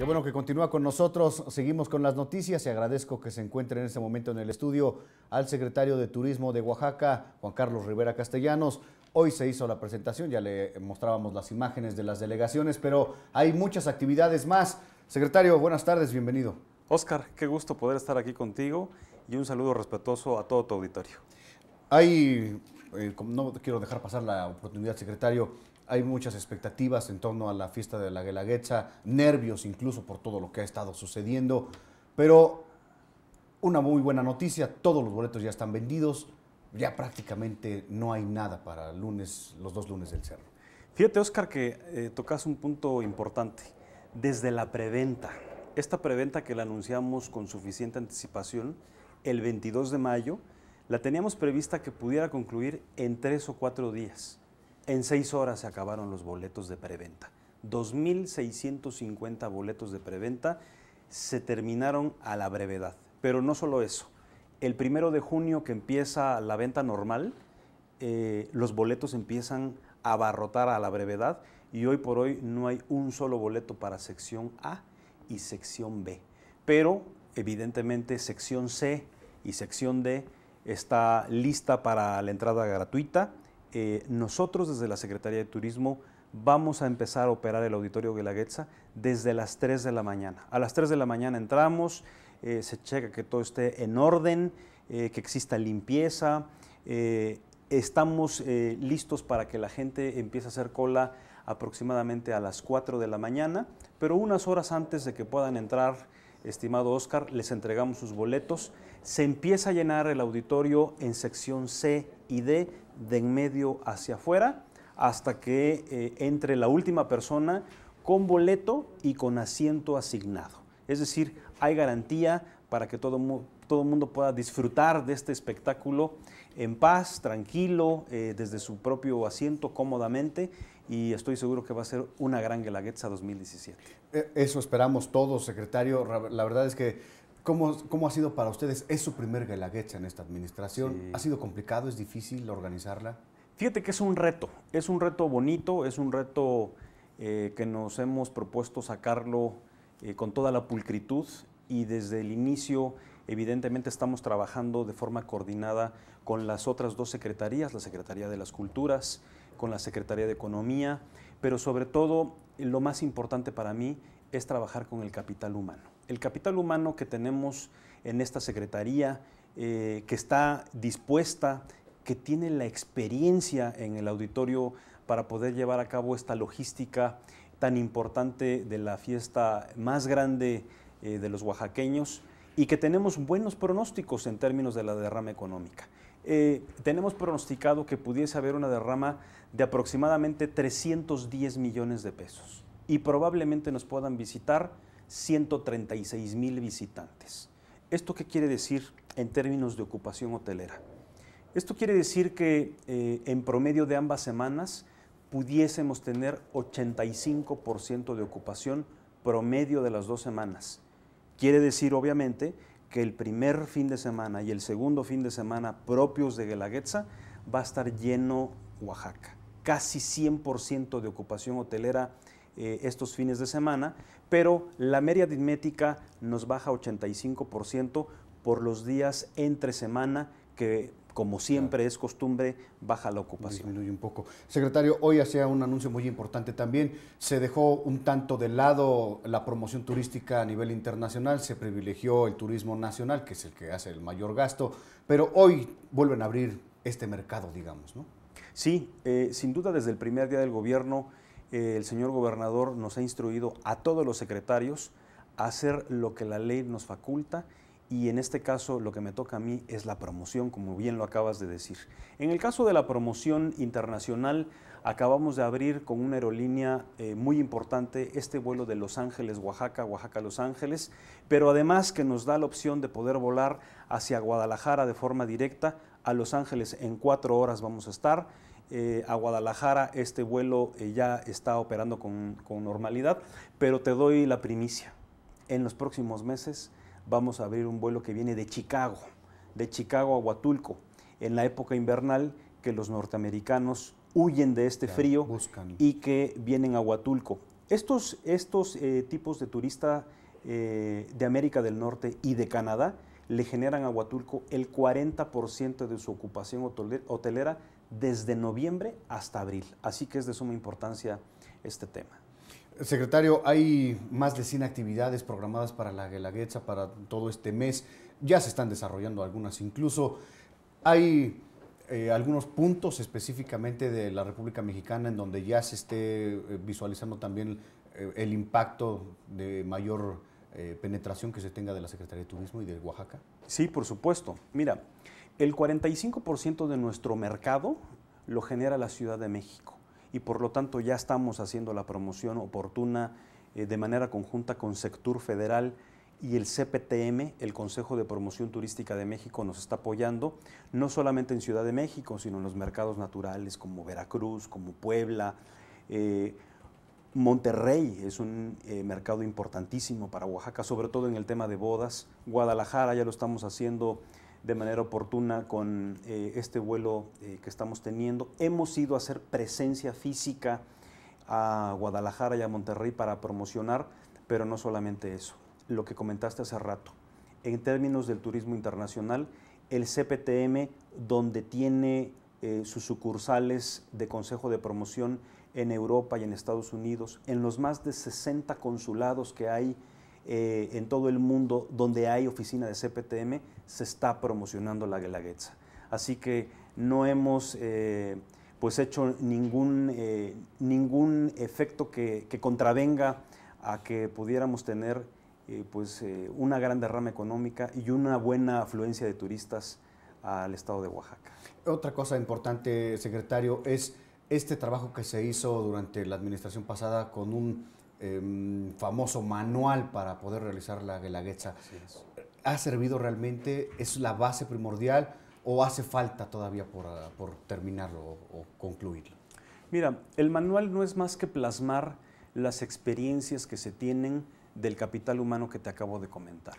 Qué bueno que continúa con nosotros. Seguimos con las noticias y agradezco que se encuentre en este momento en el estudio al secretario de Turismo de Oaxaca, Juan Carlos Rivera Castellanos. Hoy se hizo la presentación, ya le mostrábamos las imágenes de las delegaciones, pero hay muchas actividades más. Secretario, buenas tardes, bienvenido. Oscar, qué gusto poder estar aquí contigo y un saludo respetuoso a todo tu auditorio. Hay, eh, no quiero dejar pasar la oportunidad, secretario, hay muchas expectativas en torno a la fiesta de la Guelaguetza, nervios incluso por todo lo que ha estado sucediendo, pero una muy buena noticia, todos los boletos ya están vendidos, ya prácticamente no hay nada para lunes, los dos lunes del cerro. Fíjate, Oscar, que eh, tocas un punto importante. Desde la preventa, esta preventa que la anunciamos con suficiente anticipación el 22 de mayo, la teníamos prevista que pudiera concluir en tres o cuatro días. En seis horas se acabaron los boletos de preventa. 2.650 boletos de preventa se terminaron a la brevedad. Pero no solo eso. El primero de junio que empieza la venta normal, eh, los boletos empiezan a abarrotar a la brevedad y hoy por hoy no hay un solo boleto para sección A y sección B. Pero evidentemente sección C y sección D está lista para la entrada gratuita eh, nosotros desde la Secretaría de Turismo vamos a empezar a operar el auditorio Guelaguetza desde las 3 de la mañana. A las 3 de la mañana entramos, eh, se checa que todo esté en orden, eh, que exista limpieza, estamos listos para que la gente empiece a hacer cola aproximadamente a las 4 de la mañana, pero unas horas antes de que puedan entrar, estimado Oscar, les entregamos sus boletos. Se empieza a llenar el auditorio en sección C y D de en medio hacia afuera hasta que eh, entre la última persona con boleto y con asiento asignado. Es decir, hay garantía para que todo, todo mundo pueda disfrutar de este espectáculo en paz, tranquilo, eh, desde su propio asiento, cómodamente, y estoy seguro que va a ser una gran Guelaguetza 2017. E, eso esperamos todos, secretario. La verdad es que ¿Cómo, ha sido para ustedes? Es su primer Guelaguetza en esta administración. ¿Ha sido complicado? ¿Es difícil organizarla? Fíjate que es un reto. Es un reto bonito, es un reto eh, que nos hemos propuesto sacarlo eh, con toda la pulcritud y desde el inicio Evidentemente estamos trabajando de forma coordinada con las otras dos secretarías, la Secretaría de las Culturas, con la Secretaría de Economía, pero sobre todo lo más importante para mí es trabajar con el capital humano el capital humano que tenemos en esta Secretaría, eh, que está dispuesta, que tiene la experiencia en el auditorio para poder llevar a cabo esta logística tan importante de la fiesta más grande eh, de los oaxaqueños y que tenemos buenos pronósticos en términos de la derrama económica. Eh, tenemos pronosticado que pudiese haber una derrama de aproximadamente 310 millones de pesos y probablemente nos puedan visitar 136 mil visitantes. ¿Esto qué quiere decir en términos de ocupación hotelera? Esto quiere decir que eh, en promedio de ambas semanas pudiésemos tener 85% de ocupación promedio de las dos semanas. Quiere decir, obviamente, que el primer fin de semana y el segundo fin de semana propios de Guelaguetza va a estar lleno Oaxaca. Casi 100% de ocupación hotelera eh, estos fines de semana, pero la media aritmética nos baja 85% por los días entre semana que como siempre es costumbre, baja la ocupación. Disminuye un poco. Secretario, hoy hacía un anuncio muy importante también. Se dejó un tanto de lado la promoción turística a nivel internacional, se privilegió el turismo nacional, que es el que hace el mayor gasto, pero hoy vuelven a abrir este mercado, digamos, ¿no? Sí, eh, sin duda desde el primer día del gobierno eh, el señor gobernador nos ha instruido a todos los secretarios a hacer lo que la ley nos faculta y en este caso lo que me toca a mí es la promoción, como bien lo acabas de decir. En el caso de la promoción internacional, acabamos de abrir con una aerolínea eh, muy importante este vuelo de Los Ángeles, Oaxaca, Oaxaca, Los Ángeles, pero además que nos da la opción de poder volar hacia Guadalajara de forma directa, a Los Ángeles en cuatro horas vamos a estar eh, a Guadalajara este vuelo eh, ya está operando con, normalidad, pero te doy la primicia. En los próximos meses vamos a abrir un vuelo que viene de Chicago, de Chicago a Huatulco, en la época invernal que los norteamericanos huyen de este frío y que vienen a Huatulco. Estos, estos eh, tipos de turista de América del Norte y de Canadá le generan a Huatulco el 40% de su ocupación hotelera desde noviembre hasta abril. Así que es de suma importancia este tema. Secretario, hay más de 100 actividades programadas para la Guelaguetza para todo este mes. Ya se están desarrollando algunas. Incluso hay eh, algunos puntos específicamente de la República Mexicana en donde ya se esté eh, visualizando también eh, el impacto de mayor eh, penetración que se tenga de la Secretaría de Turismo y de Oaxaca? Sí, por supuesto. Mira, el 45% de nuestro mercado lo genera la Ciudad de México y por lo tanto ya estamos haciendo la promoción oportuna eh, de manera conjunta con Sector Federal y el CPTM, el Consejo de Promoción Turística de México, nos está apoyando, no solamente en Ciudad de México, sino en los mercados naturales como Veracruz, como Puebla, eh, Monterrey es un eh, mercado importantísimo para Oaxaca, sobre todo en el tema de bodas. Guadalajara ya lo estamos haciendo de manera oportuna con eh, este vuelo eh, que estamos teniendo. Hemos ido a hacer presencia física a Guadalajara y a Monterrey para promocionar, pero no solamente eso, lo que comentaste hace rato. En términos del turismo internacional, el CPTM, donde tiene sus sucursales de Consejo de Promoción en Europa y en Estados Unidos, en los más de 60 consulados que hay eh, en todo el mundo donde hay oficina de CPTM, se está promocionando la guelaguetza. Así que no hemos eh, pues hecho ningún, eh, ningún efecto que, contravenga a que pudiéramos tener pues, una gran derrama económica y una buena afluencia de turistas al estado de Oaxaca. Otra cosa importante, secretario, es este trabajo que se hizo durante la administración pasada con un em, famoso manual para poder realizar la guelaguetza, ¿ha servido realmente? ¿Es la base primordial o hace falta todavía por, ah, terminarlo o, concluirlo? Mira, el manual no es más que plasmar las experiencias que se tienen del capital humano que te acabo de comentar.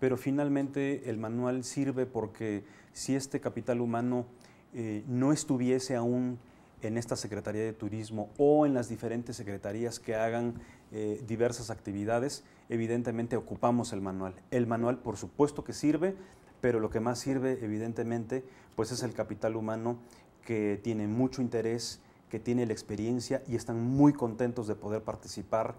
Pero finalmente el manual sirve porque si este capital humano eh, no estuviese aún en esta Secretaría de Turismo o en las diferentes secretarías que hagan eh, diversas actividades, evidentemente ocupamos el manual. El manual, por supuesto que sirve, pero lo que más sirve, evidentemente, pues es el capital humano que tiene mucho interés, que tiene la experiencia y están muy contentos de poder participar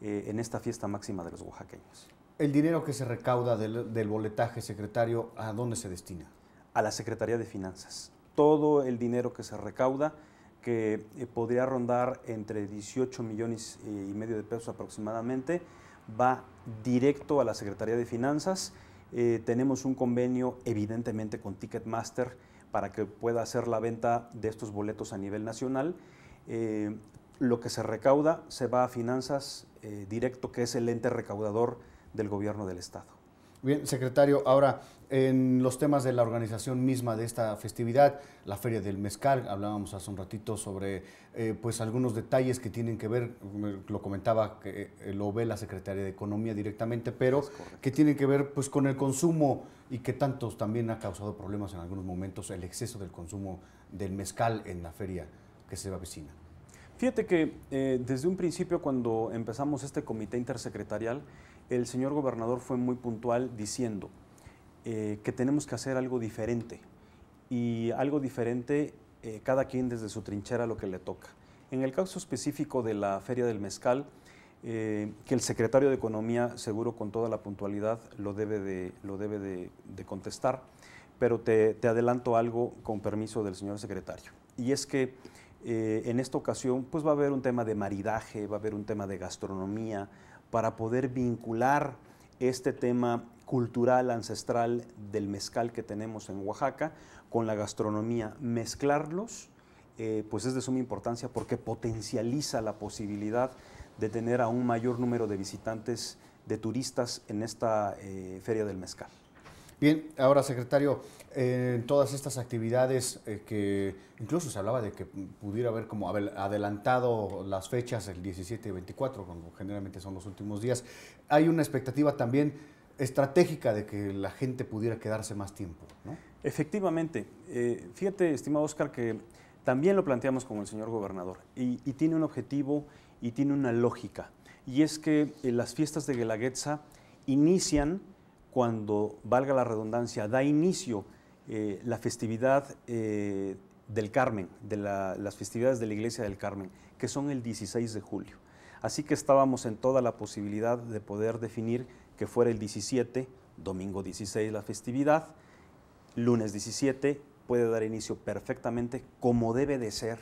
eh, en esta fiesta máxima de los oaxaqueños. ¿El dinero que se recauda del boletaje, secretario, a dónde se destina? A la Secretaría de Finanzas. Todo el dinero que se recauda que eh, podría rondar entre 18 millones eh, y medio de pesos aproximadamente, va directo a la Secretaría de Finanzas. Eh, tenemos un convenio evidentemente con Ticketmaster para que pueda hacer la venta de estos boletos a nivel nacional. lo que se recauda se va a Finanzas Directo, que es el ente recaudador del gobierno del Estado. Bien, secretario, ahora en los temas de la organización misma de esta festividad, la Feria del Mezcal, hablábamos hace un ratito sobre eh, pues algunos detalles que tienen que ver, lo comentaba, que eh, lo ve la Secretaría de Economía directamente, pero que tienen que ver pues con el consumo y que tantos también ha causado problemas en algunos momentos el exceso del consumo del mezcal en la feria que se va vecina. Fíjate que eh, desde un principio cuando empezamos este comité intersecretarial, el señor gobernador fue muy puntual diciendo eh, que tenemos que hacer algo diferente y algo diferente eh, cada quien desde su trinchera lo que le toca. En el caso específico de la Feria del Mezcal, que el secretario de Economía seguro con toda la puntualidad lo debe de, lo debe de, contestar, pero te, te adelanto algo con permiso del señor secretario. Y es que eh, en esta ocasión, pues va a haber un tema de maridaje, va a haber un tema de gastronomía, para poder vincular este tema cultural ancestral del mezcal que tenemos en Oaxaca con la gastronomía, mezclarlos, eh, pues es de suma importancia porque potencializa la posibilidad de tener a un mayor número de visitantes, de turistas en esta eh, feria del mezcal. Bien, ahora secretario, en todas estas actividades eh, que incluso se hablaba de que pudiera haber como adelantado las fechas el 17 y 24, cuando generalmente son los últimos días, hay una expectativa también estratégica de que la gente pudiera quedarse más tiempo. ¿no? Efectivamente. Eh, fíjate, estimado Oscar, que también lo planteamos con el señor gobernador y, y tiene un objetivo y tiene una lógica. Y es que eh, las fiestas de Guelaguetza inician cuando, valga la redundancia, da inicio eh, la festividad eh, del Carmen, de las festividades de la Iglesia del Carmen, que son el 16 de julio. Así que estábamos en toda la posibilidad de poder definir que fuera el 17, domingo 16 la festividad, lunes 17 puede dar inicio perfectamente como debe de ser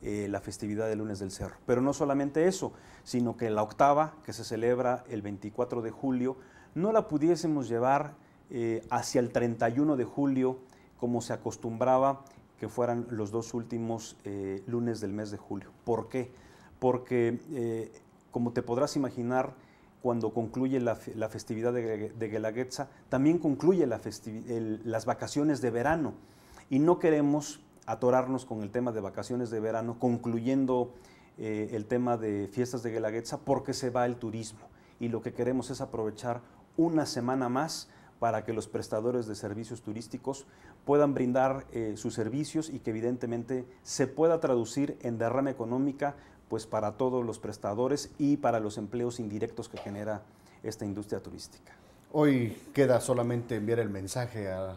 eh, la festividad del lunes del cerro. Pero no solamente eso, sino que la octava, que se celebra el 24 de julio, no la pudiésemos llevar eh, hacia el 31 de julio, como se acostumbraba que fueran los dos últimos eh, lunes del mes de julio. ¿Por qué? Porque, eh, como te podrás imaginar, cuando concluye la, festividad de, de, Guelaguetza, también concluye las vacaciones de verano. Y no queremos atorarnos con el tema de vacaciones de verano, concluyendo el tema de fiestas de Guelaguetza, porque se va el turismo. Y lo que queremos es aprovechar una semana más para que los prestadores de servicios turísticos puedan brindar eh, sus servicios y que evidentemente se pueda traducir en derrama económica pues para todos los prestadores y para los empleos indirectos que genera esta industria turística. Hoy queda solamente enviar el mensaje a,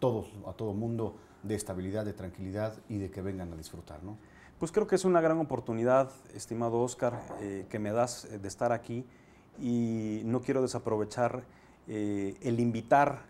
todos, a todo mundo de estabilidad, de tranquilidad y de que vengan a disfrutar, ¿no? Pues creo que es una gran oportunidad, estimado Oscar, eh, que me das eh, de estar aquí y no quiero desaprovechar eh, el invitar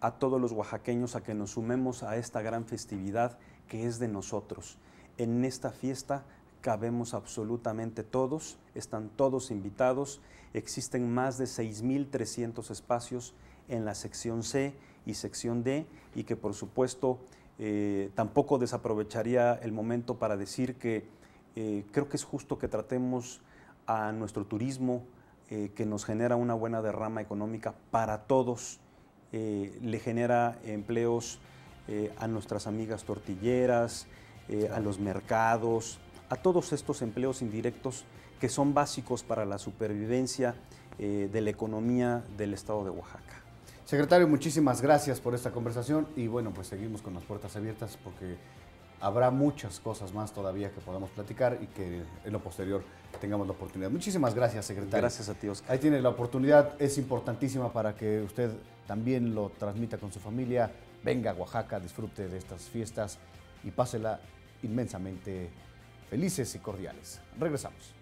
a todos los oaxaqueños a que nos sumemos a esta gran festividad que es de nosotros. En esta fiesta cabemos absolutamente todos, están todos invitados, existen más de 6.300 espacios en la sección C y sección D y que por supuesto eh, tampoco desaprovecharía el momento para decir que eh, creo que es justo que tratemos a nuestro turismo, eh, que nos genera una buena derrama económica para todos, eh, le genera empleos eh, a nuestras amigas tortilleras, a los mercados, a todos estos empleos indirectos que son básicos para la supervivencia de la economía del estado de Oaxaca. Secretario, muchísimas gracias por esta conversación y bueno, pues seguimos con las puertas abiertas porque habrá muchas cosas más todavía que podamos platicar y que en lo posterior tengamos la oportunidad. Muchísimas gracias, secretario. Gracias a ti, Oscar. Ahí tiene la oportunidad, es importantísima para que usted también lo transmita con su familia. Venga a Oaxaca, disfrute de estas fiestas y pásela inmensamente felices y cordiales. Regresamos.